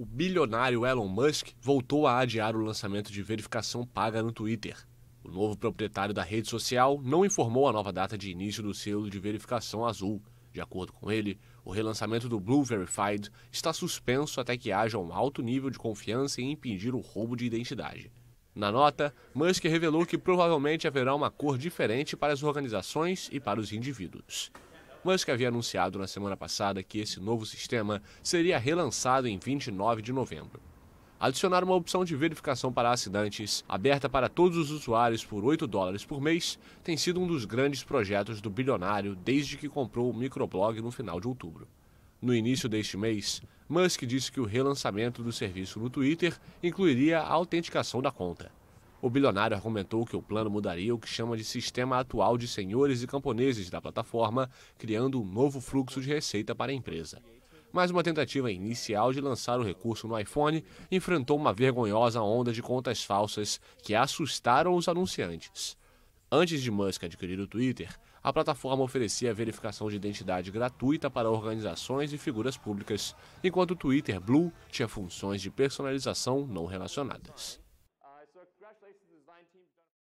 o bilionário Elon Musk voltou a adiar o lançamento de verificação paga no Twitter. O novo proprietário da rede social não informou a nova data de início do selo de verificação azul. De acordo com ele, o relançamento do Blue Verified está suspenso até que haja um alto nível de confiança em impedir o roubo de identidade. Na nota, Musk revelou que provavelmente haverá uma cor diferente para as organizações e para os indivíduos. Musk havia anunciado na semana passada que esse novo sistema seria relançado em 29 de novembro. Adicionar uma opção de verificação para assinantes, aberta para todos os usuários por 8 dólares por mês, tem sido um dos grandes projetos do bilionário desde que comprou o microblog no final de outubro. No início deste mês, Musk disse que o relançamento do serviço no Twitter incluiria a autenticação da conta. O bilionário argumentou que o plano mudaria o que chama de sistema atual de senhores e camponeses da plataforma, criando um novo fluxo de receita para a empresa. Mas uma tentativa inicial de lançar o recurso no iPhone enfrentou uma vergonhosa onda de contas falsas que assustaram os anunciantes. Antes de Musk adquirir o Twitter, a plataforma oferecia verificação de identidade gratuita para organizações e figuras públicas, enquanto o Twitter Blue tinha funções de personalização não relacionadas. and design team.